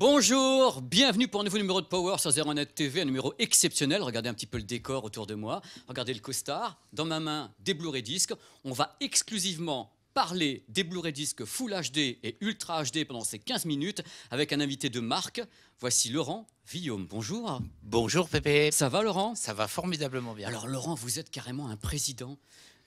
Bonjour, bienvenue pour un nouveau numéro de Power sur 01net TV, un numéro exceptionnel. Regardez un petit peu le décor autour de moi, regardez le costard. Dans ma main, des Blu-ray disques. On va exclusivement parler des Blu-ray disques Full HD et Ultra HD pendant ces 15 minutes avec un invité de marque. Voici Laurent guillaume Bonjour. Bonjour Pépé. Ça va Laurent Ça va formidablement bien. Alors Laurent, vous êtes carrément un président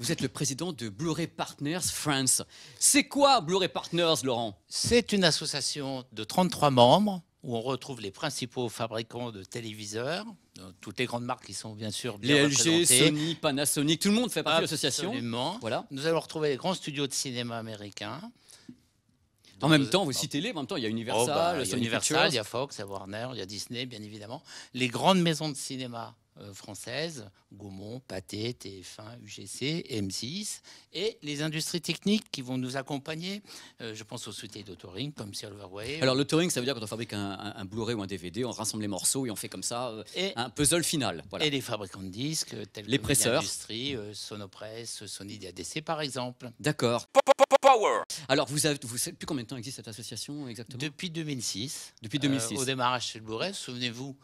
vous êtes le président de Blu-ray Partners France. C'est quoi Blu-ray Partners, Laurent C'est une association de 33 membres où on retrouve les principaux fabricants de téléviseurs, toutes les grandes marques qui sont bien sûr bien les LG, Sony, Panasonic, tout le monde fait partie de l'association. Absolument. Voilà. Nous allons retrouver les grands studios de cinéma américains. En même temps, vous citez les, en même temps, il y a oh, Universal, bah, il il y a Fox, il y a Warner, il y a Disney, bien évidemment. Les grandes maisons de cinéma euh, françaises, Gaumont, Pathé, TF1, UGC, M6, et les industries techniques qui vont nous accompagner. Euh, je pense aux sociétés d'autoring, touring comme Silverway. Alors l'AutoRing, ça veut dire quand on fabrique un, Blu-ray ou un DVD, on rassemble les morceaux et on fait comme ça euh, et, un puzzle final. Et les fabricants de disques, tels les que presseurs. Sonopress, Sony DADC par exemple. D'accord. Power. Alors, vous savez vous savez plus combien de temps existe cette association exactement Depuis 2006. Depuis 2006. au démarrage chez le Blu-ray, souvenez-vous,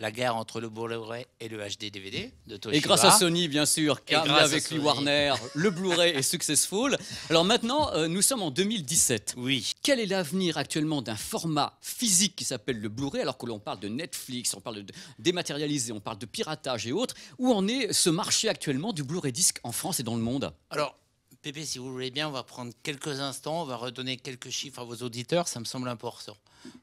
la guerre entre le Blu-ray et le HD-DVD de Toshiba. Et grâce à Sony, bien sûr, car avec le Warner, le Blu-ray est successful. Alors maintenant, euh, nous sommes en 2017. Oui. Quel est l'avenir actuellement d'un format physique qui s'appelle le Blu-ray, alors que l'on parle de Netflix, on parle de dématérialisé, on parle de piratage et autres Où en est ce marché actuellement du Blu-ray disque en France et dans le monde Alors, Pépé, si vous voulez bien, on va prendre quelques instants, on va redonner quelques chiffres à vos auditeurs, ça me semble important.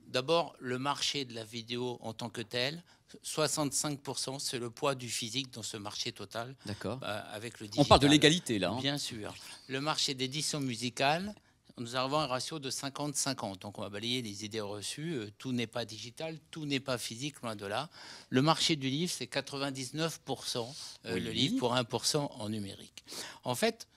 D'abord, le marché de la vidéo en tant que tel, 65%, c'est le poids du physique dans ce marché total. D'accord. Bah, avec le On parle de l'égalité, là. Hein. Bien sûr. Le marché d'édition musicale, nous avons un ratio de 50-50. Donc on va balayer les idées reçues. Euh, tout n'est pas digital, tout n'est pas physique, loin de là. Le marché du livre, c'est 99% euh, le livre pour 1% en numérique. En fait,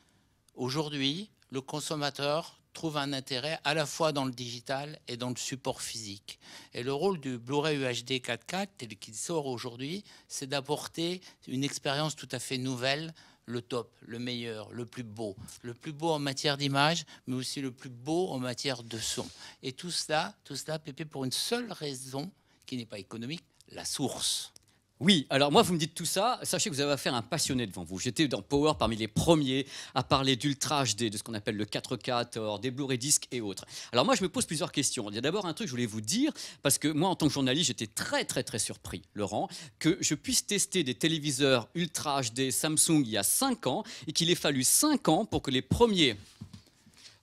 aujourd'hui, le consommateur trouve un intérêt à la fois dans le digital et dans le support physique. Et le rôle du Blu-ray UHD 4K tel qu'il sort aujourd'hui, c'est d'apporter une expérience tout à fait nouvelle, le top, le meilleur, le plus beau, le plus beau en matière d'image, mais aussi le plus beau en matière de son. Et tout cela, tout cela, Pépé, pour une seule raison qui n'est pas économique, la source. Oui, alors moi, vous me dites tout ça, sachez que vous avez affaire à un passionné devant vous. J'étais dans Power parmi les premiers à parler d'Ultra HD, de ce qu'on appelle le 4K, des Blu-ray disques et autres. Alors moi, je me pose plusieurs questions. Il y d'abord un truc que je voulais vous dire, parce que moi, en tant que journaliste, j'étais très, très, très surpris, Laurent, que je puisse tester des téléviseurs Ultra HD Samsung il y a 5 ans, et qu'il ait fallu 5 ans pour que les premiers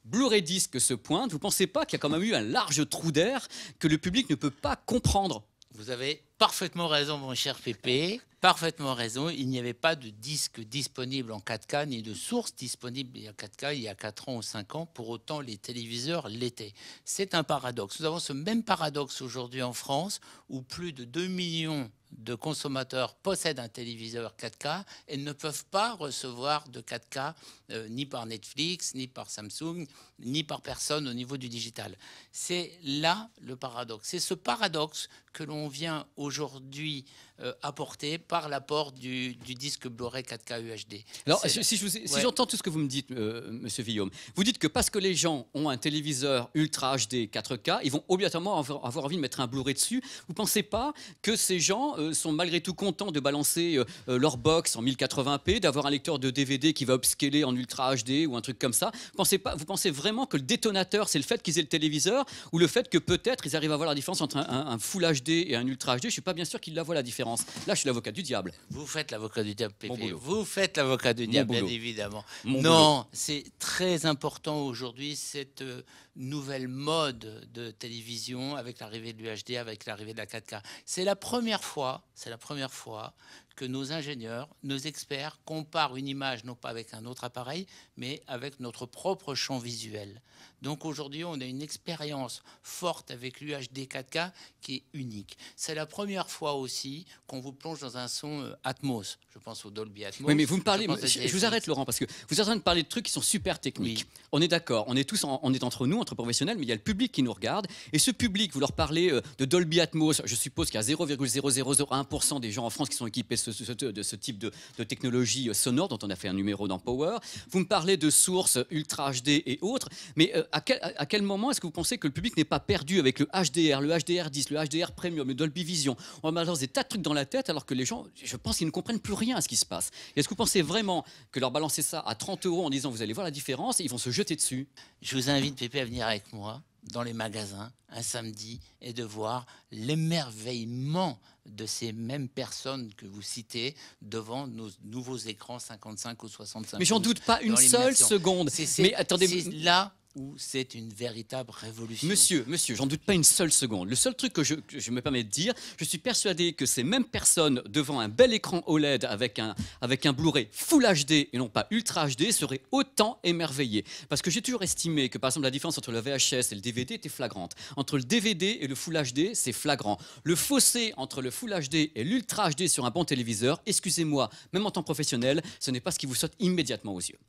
Blu-ray disque se pointent. vous ne pensez pas qu'il y a quand même eu un large trou d'air que le public ne peut pas comprendre vous avez parfaitement raison, mon cher Pépé. Parfaitement raison. Il n'y avait pas de disque disponible en 4K, ni de source disponible en 4K il y a 4 ans ou 5 ans. Pour autant, les téléviseurs l'étaient. C'est un paradoxe. Nous avons ce même paradoxe aujourd'hui en France, où plus de 2 millions de consommateurs possèdent un téléviseur 4K et ne peuvent pas recevoir de 4K euh, ni par Netflix, ni par Samsung, ni par personne au niveau du digital. C'est là le paradoxe. C'est ce paradoxe que l'on vient aujourd'hui euh, apporté par l'apport du, disque Blu-ray 4K UHD. Alors, si, si j'entends tout ce que vous me dites, M. Euh, monsieur Villaume, vous dites que parce que les gens ont un téléviseur Ultra HD 4K, ils vont obligatoirement avoir, envie de mettre un Blu-ray dessus. Vous pensez pas que ces gens euh, sont malgré tout contents de balancer leur box en 1080p, d'avoir un lecteur de DVD qui va upscaler en Ultra HD ou un truc comme ça Vous pensez, pas, vous pensez vraiment que le détonateur, c'est le fait qu'ils aient le téléviseur ou le fait que peut-être ils arrivent à voir la différence entre un, un Full HD et un Ultra HD Je suis pas bien sûr qu'ils la voient la différence. Là, je suis l'avocat du diable. Vous faites l'avocat du diable, Pépé. Vous faites l'avocat du diable, bien évidemment. non, c'est très important aujourd'hui cette euh, nouvelle mode de télévision avec l'arrivée de l'UHD, avec l'arrivée de la 4K. C'est la première fois, c'est la première fois que nos ingénieurs, nos experts comparent une image non pas avec un autre appareil, mais avec notre propre champ visuel. Donc aujourd'hui, on a une expérience forte avec l'UHD 4K qui est unique. C'est la première fois aussi qu'on vous plonge dans un son euh, Atmos. Je pense au Dolby Atmos. Oui, mais vous me parlez, je, vous arrête Laurent, parce que vous êtes en train de parler de trucs qui sont super techniques. On est d'accord, on est tous on est entre nous, professionnel professionnels, mais il y a le public qui nous regarde. Et ce public, vous leur parlez euh, de Dolby Atmos, je suppose qu'il y a 0,0001% des gens en France qui sont équipés de ce type de, technologie euh, sonore, dont on a fait un numéro dans Power. Vous me parlez de sources euh, Ultra HD et autres, mais à quel, moment est-ce que vous pensez que le public n'est pas perdu avec le HDR, le HDR 10, le HDR Premium, le Dolby Vision On a des tas de trucs dans la tête alors que les gens, je pense qu'ils ne comprennent plus rien à ce qui se passe. Est-ce que vous pensez vraiment que leur balancer ça à 30 euros en disant vous allez voir la différence, ils vont se jeter dessus je vous invite, Pépé, à venir avec moi dans les magasins un samedi et de voir l'émerveillement de ces mêmes personnes que vous citez devant nos nouveaux écrans 55 ou 65. Mais j'en doute pas une seule seconde. mais attendez, là où c'est une véritable révolution. Monsieur, monsieur, j'en doute pas une seule seconde. Le seul truc que je, me permets de dire, je suis persuadé que ces mêmes personnes devant un bel écran OLED avec un, avec un Blu-ray Full HD et non pas Ultra HD seraient autant émerveillées. Parce que j'ai toujours estimé que par exemple la différence entre le VHS et le DVD était flagrante. Entre le DVD et le Full HD, c'est flagrant. Le fossé entre le Full HD et l'Ultra HD sur un bon téléviseur, excusez-moi, même en tant professionnel, ce n'est pas ce qui vous saute immédiatement aux yeux.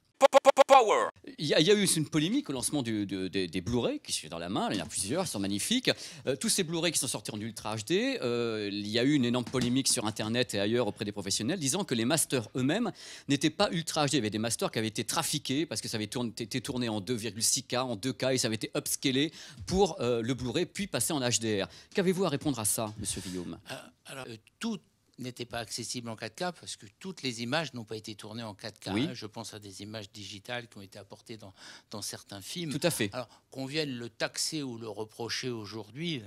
Il y, a eu une polémique au lancement du, des, Blu-ray qui sont dans la main, il y en a plusieurs, ils sont magnifiques. Euh, tous ces Blu-ray qui sont sortis en Ultra HD, euh, il y a eu une énorme polémique sur Internet et ailleurs auprès des professionnels disant que les masters eux-mêmes n'étaient pas Ultra HD. Il y avait des masters qui avaient été trafiqués parce que ça avait été tourné en 2,6K, en 2K et ça avait été upscalé pour euh, le Blu-ray puis passé en HDR. Qu'avez-vous à répondre à ça, monsieur Guillaume alors, tout n'était pas accessible en 4K parce que toutes les images n'ont pas été tournées en 4K. Je pense à des images digitales qui ont été apportées dans, dans certains films. Tout à fait. Alors qu'on vienne le taxer ou le reprocher aujourd'hui,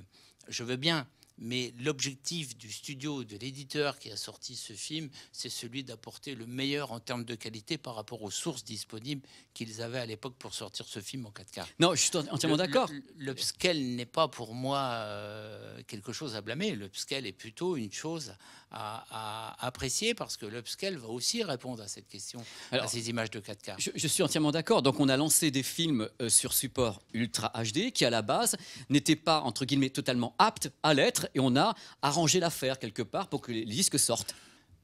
je veux bien mais l'objectif du studio, de l'éditeur qui a sorti ce film, c'est celui d'apporter le meilleur en termes de qualité par rapport aux sources disponibles qu'ils avaient à l'époque pour sortir ce film en 4K. Non, je suis entièrement d'accord. L'upscale n'est pas pour moi euh, quelque chose à blâmer. L'upscale est plutôt une chose à, apprécier parce que l'upscale va aussi répondre à cette question, à ces images de 4K. Je, je suis entièrement d'accord. Donc on a lancé des films euh, sur support ultra HD qui à la base n'étaient pas entre guillemets totalement aptes à l'être et on a arrangé l'affaire quelque part pour que les disques sortent.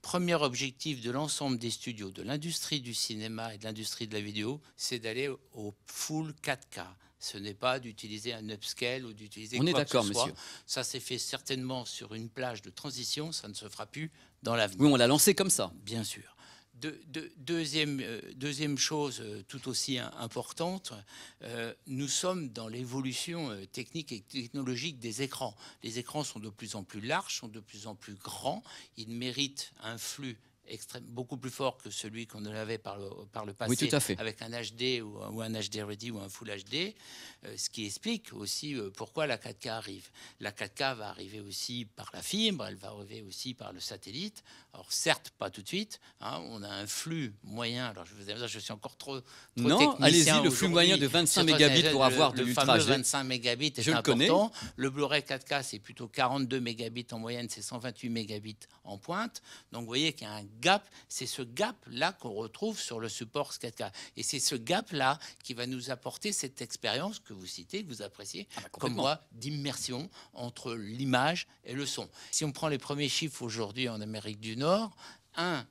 Premier objectif de l'ensemble des studios, de l'industrie du cinéma et de l'industrie de la vidéo, c'est d'aller au full 4K. Ce n'est pas d'utiliser un upscale ou d'utiliser. On est d'accord, monsieur. Ça s'est fait certainement sur une plage de transition. Ça ne se fera plus dans l'avenir. Oui, on l'a lancé comme ça. Bien sûr. De, euh, deuxième, chose euh, tout aussi importante, euh, nous sommes dans l'évolution technique et technologique des écrans. Les écrans sont de plus en plus larges, sont de plus en plus grands, ils méritent un flux beaucoup plus fort que celui qu'on avait par le, par le passé, tout à fait. avec un HD ou, un HD ready ou un Full HD, euh, ce qui explique aussi euh, pourquoi la 4K arrive. La 4K va arriver aussi par la fibre, elle va arriver aussi par le satellite. Alors certes, pas tout de suite, hein, on a un flux moyen, alors je vous je suis encore trop, trop Non, allez-y, le flux moyen de 25 mégabits pour avoir de l'ultra 25 mégabits est je important. Le, connais. le Blu-ray 4K, c'est plutôt 42 mégabits en moyenne, c'est 128 mégabits en pointe. Donc vous voyez qu'il y a un gap, c'est ce gap-là qu'on retrouve sur le support 4K. Et c'est ce gap-là qui va nous apporter cette expérience que vous citez, que vous appréciez, ah bah, comme moi, d'immersion entre l'image et le son. Si on prend les premiers chiffres aujourd'hui en Amérique du Nord, un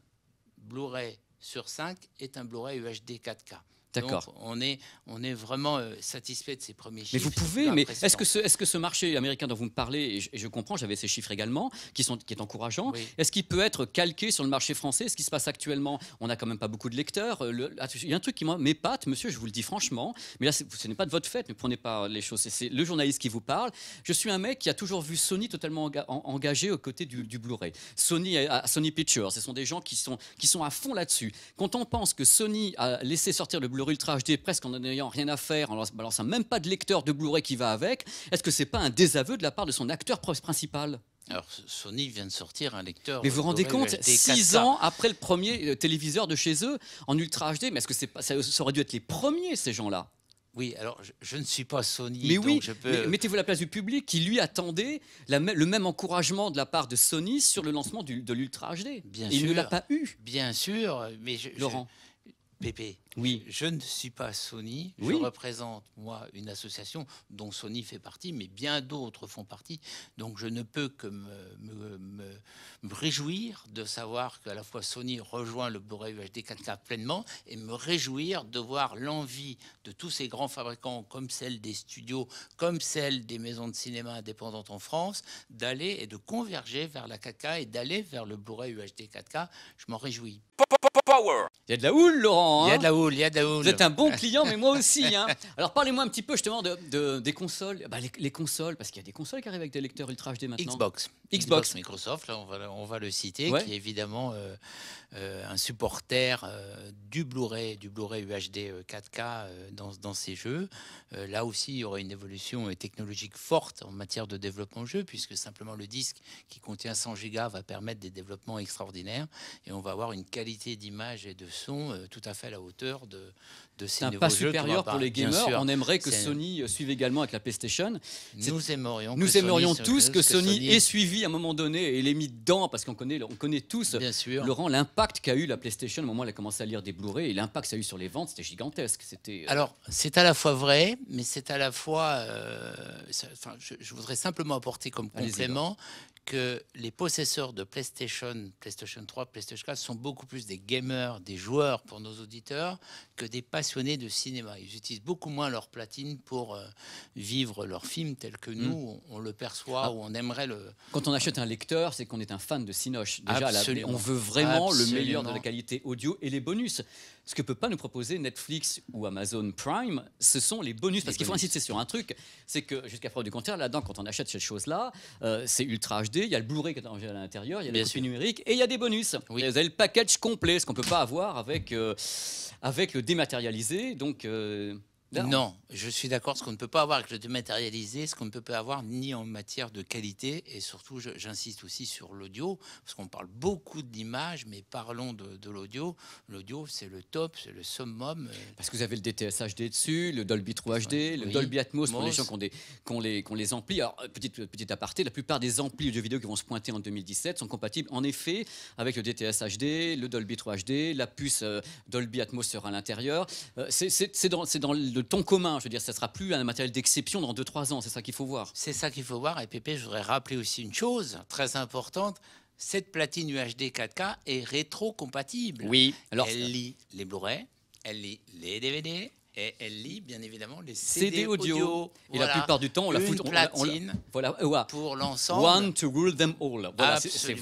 Blu-ray sur cinq est un Blu-ray UHD 4K. D'accord. On est, on est vraiment euh, satisfait de ces premiers chiffres. Mais vous pouvez, mais est-ce que, ce, est que ce marché américain dont vous me parlez, et je, comprends, j'avais ces chiffres également, qui, sont, qui est encourageant, est-ce qu'il peut être calqué sur le marché français Ce qui se passe actuellement, on n'a quand même pas beaucoup de lecteurs. Euh, ah, il y a un truc qui m'épate, monsieur, je vous le dis franchement, mais là, ce n'est pas de votre fait, ne prenez pas les choses, c'est le journaliste qui vous parle. Je suis un mec qui a toujours vu Sony totalement engagé aux côtés du, Blu-ray. Sony, Sony Pictures, ce sont des gens qui sont, qui sont à fond là-dessus. Quand on pense que Sony a laissé sortir le Blu-ray, Ultra HD presque en n'ayant rien à faire, en ne balançant même pas de lecteur de Blu-ray qui va avec, est-ce que c'est pas un désaveu de la part de son acteur principal alors, Sony vient de sortir un lecteur. Mais vous euh, vous rendez compte, euh, six ans après le premier euh, téléviseur de chez eux, en Ultra HD, mais est-ce que ça, aurait dû être les premiers, ces gens-là oui, alors je, ne suis pas Sony. Mais oui, mettez-vous la place du public qui lui attendait le même encouragement de la part de Sony sur le lancement de l'Ultra HD. Bien Il ne l'a pas eu. Bien sûr, mais Laurent. Pépé, oui. je ne suis pas Sony, je représente moi une association dont Sony fait partie, mais bien d'autres font partie. Donc je ne peux que me, réjouir de savoir qu'à la fois Sony rejoint le blu UHD 4K pleinement et me réjouir de voir l'envie de tous ces grands fabricants, comme celle des studios, comme celle des maisons de cinéma indépendantes en France, d'aller et de converger vers la 4K et d'aller vers le blu UHD 4K. Je m'en réjouis. Il y a de la houle, Laurent. Hein. Il y a de la houle, il y a de la houle. Vous êtes un bon client, mais moi aussi. Hein Alors parlez-moi un petit peu justement de, des consoles. Bah, les, consoles, parce qu'il y a des consoles qui arrivent avec des lecteurs Ultra HD maintenant. Xbox. Xbox. Microsoft, là, on va, on va le citer, qui est évidemment euh, euh, un supporter euh, du Blu-ray, du Blu-ray UHD 4K dans, dans, ces jeux. là aussi, il y aura une évolution technologique forte en matière de développement de jeu, puisque simplement le disque qui contient 100 Go va permettre des développements extraordinaires et on va avoir une qualité d'image et de son euh, tout à fait à la hauteur de, de ces pas supérieur pour les gamers. On aimerait que Sony euh, suive également avec la PlayStation. Nous aimerions, nous aimerions tous que, Sony, ait suivi à un moment donné et l'ait mis dedans parce qu'on connaît, on connaît tous, Bien sûr. Laurent, l'impact qu'a eu la PlayStation au moment où elle a commencé à lire des Blu-ray et l'impact que ça a eu sur les ventes, c'était gigantesque. C'était. Euh, Alors, c'est à la fois vrai, mais c'est à la fois. je, je, voudrais simplement apporter comme complément que les possesseurs de PlayStation, PlayStation 3, PlayStation 4 sont beaucoup plus des gamers, des joueurs pour nos auditeurs que des passionnés de cinéma. Ils utilisent beaucoup moins leur platine pour euh, vivre leur film tel que nous, mm. on, le perçoit ah. ou on aimerait le... Quand on achète un lecteur, c'est qu'on est un fan de Cinoche. Déjà, on veut vraiment le meilleur de la qualité audio et les bonus. Ce que peut pas nous proposer Netflix ou Amazon Prime, ce sont les bonus. Parce qu'il faut insister sur un truc, c'est que jusqu'à preuve du contraire, là-dedans, quand on achète cette chose-là, euh, c'est ultra HD, il y a le Blu-ray à l'intérieur, il y a le numérique et il y a des bonus. Vous avez le package complet, ce qu'on peut pas avoir avec, euh, avec le dématérialisé. Donc. Euh, non. je suis d'accord. Ce qu'on ne peut pas avoir avec le dématérialisé, ce qu'on ne peut pas avoir ni en matière de qualité, et surtout, j'insiste aussi sur l'audio, parce qu'on parle beaucoup d'images, mais parlons de, l'audio. L'audio, c'est le top, c'est le summum. Euh. Parce que vous avez le DTS HD dessus, le Dolby 3 HD, le Dolby Atmos pour les gens qui ont, des, les, qui les amplis. Alors, euh, petite, petite aparté, la plupart des amplis de vidéo qui vont se pointer en 2017 sont compatibles en effet avec le DTS HD, le Dolby 3 HD, la puce euh, Dolby Atmos sera à l'intérieur. c'est dans, dans le ton commun. Je veux dire, ça ne sera plus un matériel d'exception dans 2-3 ans. C'est ça qu'il faut voir. C'est ça qu'il faut voir. Et Pépé, je voudrais rappeler aussi une chose très importante cette platine UHD 4K est rétro-compatible. Oui. elle lit les Blu-ray, elle lit les DVD, et elle lit bien évidemment les CD, audio. Et la plupart du temps, on la fout platine. Euh, voilà, pour l'ensemble. One to rule them all.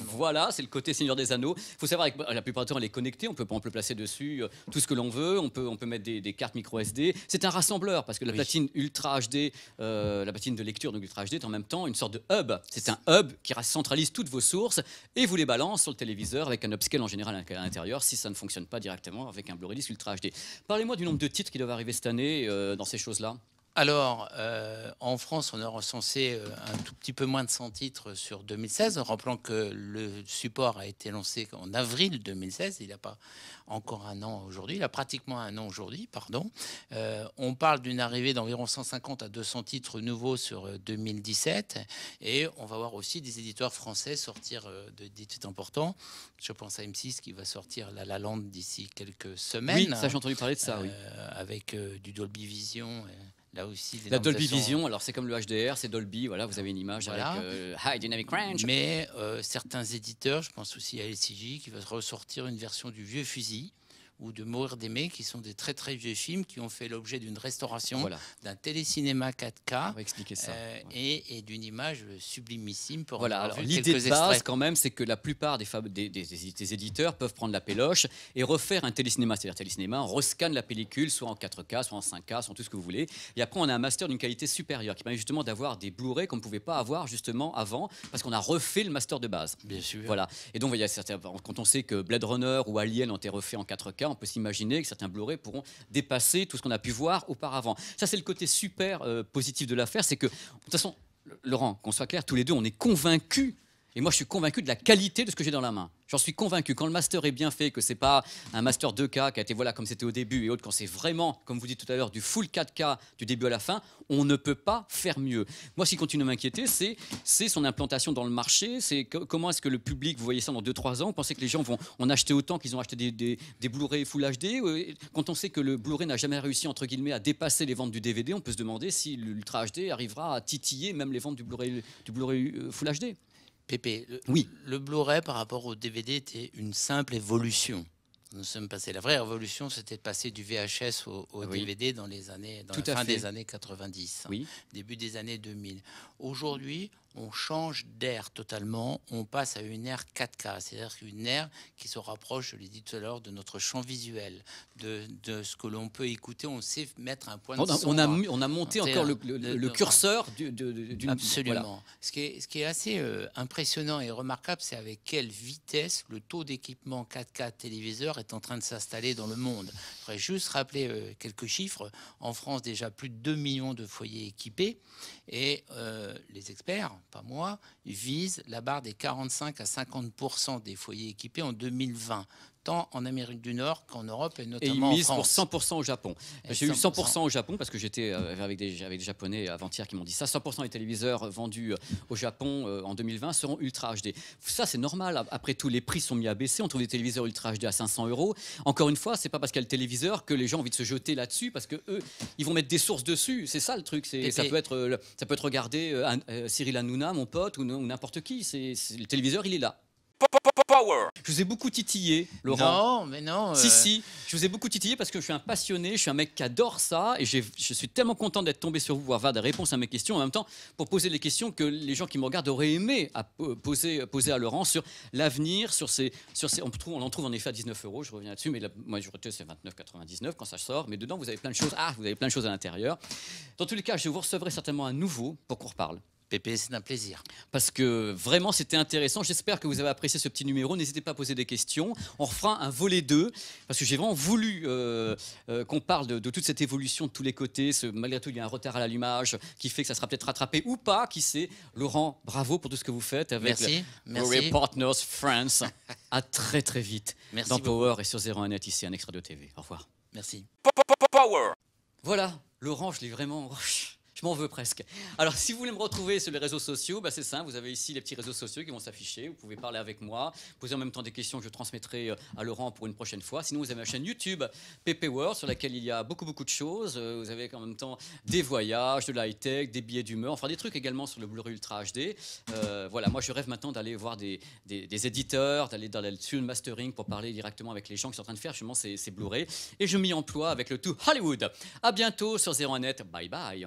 Voilà, c'est le côté Seigneur des Anneaux. Il faut savoir que euh, la plupart du temps, elle est connectée. On peut, on placer dessus euh, tout ce que l'on veut. On peut, on peut mettre des, cartes micro SD. C'est un rassembleur parce que la platine Ultra HD, la platine de lecture donc Ultra HD, est en même temps une sorte de hub. C'est un hub qui centralise toutes vos sources et vous les balance sur le téléviseur avec un upscale en général à l'intérieur si ça ne fonctionne pas directement avec un Blu-ray Ultra HD. Parlez-moi du nombre de titres qui doivent arriver cette année euh, dans ces choses-là alors, euh, en France, on a recensé euh, un tout petit peu moins de 100 titres sur 2016, en rappelant que le support a été lancé en avril 2016, il n'a pas encore un an aujourd'hui, il a pratiquement un an aujourd'hui, pardon. Euh, on parle d'une arrivée d'environ 150 à 200 titres nouveaux sur 2017, et on va voir aussi des éditeurs français sortir de, titres importants. Je pense à M6 qui va sortir La Lande Land d'ici quelques semaines. Oui, ça j'ai entendu parler de ça, oui. Avec du Dolby Vision. Et, aussi, la Dolby Vision, alors c'est comme le HDR, c'est Dolby, voilà, vous avez une image avec euh, High Dynamic Range. Mais euh, certains éditeurs, je pense aussi à LCJ, qui va ressortir une version du vieux fusil ou de Mourir d'aimer, qui sont des très très vieux films qui ont fait l'objet d'une restauration, d'un télécinéma 4K. On expliquer ça. Euh, et, d'une image sublimissime pour voilà. l'idée de base, quand même, c'est que la plupart des, des, éditeurs peuvent prendre la péloche et refaire un télécinéma. C'est-à-dire, télécinéma, on rescanne la pellicule, soit en 4K, soit en 5K, soit en tout ce que vous voulez. Et après, on a un master d'une qualité supérieure qui permet justement d'avoir des Blu-ray qu'on ne pouvait pas avoir justement avant parce qu'on a refait le master de base. Bien sûr. Voilà. Et donc, il y a quand on sait que Blade Runner ou Alien ont été refaits en 4K, on peut s'imaginer que certains blu pourront dépasser tout ce qu'on a pu voir auparavant. Ça, c'est le côté super euh, positif de l'affaire, c'est que, de toute façon, Laurent, qu'on soit clair, tous les deux, on est convaincus, et moi je suis convaincu de la qualité de ce que j'ai dans la main. J'en suis convaincu. Quand le master est bien fait, que c'est pas un master 2K qui a été voilà comme c'était au début et autres, quand c'est vraiment, comme vous dites tout à l'heure, du full 4K du début à la fin, on ne peut pas faire mieux. Moi, ce qui continue à m'inquiéter, c'est son implantation dans le marché. C'est comment est-ce que le public, vous voyez ça dans 2-3 ans, pensez que les gens vont en acheter autant qu'ils ont acheté des, Blu-ray Full HD Quand on sait que le Blu-ray n'a jamais réussi entre guillemets à dépasser les ventes du DVD, on peut se demander si l'Ultra HD arrivera à titiller même les ventes du du Blu-ray euh, Full HD. Pépé, le, oui. le Blu-ray par rapport au DVD était une simple évolution nous sommes passés. La vraie révolution, c'était de passer du VHS au, DVD dans les années, fin des années 90, hein, début des années 2000. Aujourd'hui, on change d'ère totalement, on passe à une ère 4K, c'est-à-dire une ère qui se rapproche, je l'ai dit tout à l'heure, de notre champ visuel, de, ce que l'on peut écouter, on sait mettre un point de on a, son, on, a, monté encore le, curseur d'une... Absolument. Ce, qui est, ce, qui est, assez euh, impressionnant et remarquable, c'est avec quelle vitesse le taux d'équipement 4K téléviseur est en train de s'installer dans le monde. Je voudrais juste rappeler euh, quelques chiffres. En France, déjà plus de 2 millions de foyers équipés et euh, les experts, pas moi, visent la barre des 45 à 50 des foyers équipés en 2020 tant en Amérique du Nord qu'en Europe et notamment et ils misent pour 100% au Japon. J'ai eu 100% au Japon parce que j'étais euh, avec des, Japonais avant-hier qui m'ont dit ça. 100% des téléviseurs vendus euh, au Japon euh, en 2020 seront ultra HD. Ça, c'est normal. Après tout, les prix sont mis à baisser. On trouve des téléviseurs ultra HD à 500 euros. Encore une fois, c'est pas parce qu'il y a le téléviseur que les gens ont envie de se jeter là-dessus parce que eux, ils vont mettre des sources dessus. C'est ça le truc. ça peut être, ça peut être Cyril Hanouna, mon pote, ou, n'importe qui. le téléviseur, il est là. Je vous ai beaucoup titillé, Laurent. Non, mais non. Si, euh, si. Je vous ai beaucoup titillé parce que je suis un passionné, je suis un mec qui adore ça et je suis tellement content d'être tombé sur vous, voir avoir des réponses à mes questions. En même temps, pour poser les questions que les gens qui me regardent auraient aimé à poser, poser à Laurent sur l'avenir, sur ces. Sur ces on, on en trouve en effet à 19 euros, je reviens là-dessus, mais la majorité c'est 29,99 quand ça sort. Mais dedans, vous avez plein de choses. Ah, vous avez plein de choses à l'intérieur. Dans tous les cas, je vous recevrai certainement à nouveau pour qu'on reparle c'est un plaisir. Parce que vraiment, c'était intéressant. J'espère que vous avez apprécié ce petit numéro. N'hésitez pas à poser des questions. On refera un volet 2, parce que j'ai vraiment voulu euh, euh, qu'on parle de, toute cette évolution de tous les côtés. Ce, malgré tout, il y a un retard à l'allumage qui fait que ça sera peut-être rattrapé ou pas, qui sait. Laurent, bravo pour tout ce que vous faites avec Merci. Euh, partners France. à très très vite Merci dans Power et sur 01 Net, ici un extra de TV. Au revoir. Merci. Power Voilà, Laurent, je l'ai vraiment... m'en veux presque. Alors, si vous voulez me retrouver sur les réseaux sociaux, bah, c'est simple. Vous avez ici les petits réseaux sociaux qui vont s'afficher. Vous pouvez parler avec moi, poser en même temps des questions que je transmettrai euh, à Laurent pour une prochaine fois. Sinon, vous avez ma chaîne YouTube PP World sur laquelle il y a beaucoup, beaucoup de choses. Euh, vous avez en même temps des voyages, de la tech des billets d'humeur, enfin des trucs également sur le Blu-ray Ultra HD. Euh, voilà, moi, je rêve maintenant d'aller voir des, éditeurs, d'aller dans le Tune mastering pour parler directement avec les gens qui sont en train de faire justement ces, c'est Blu-ray. Et je m'y emploie avec le tout Hollywood. À bientôt sur 01net. Bye bye.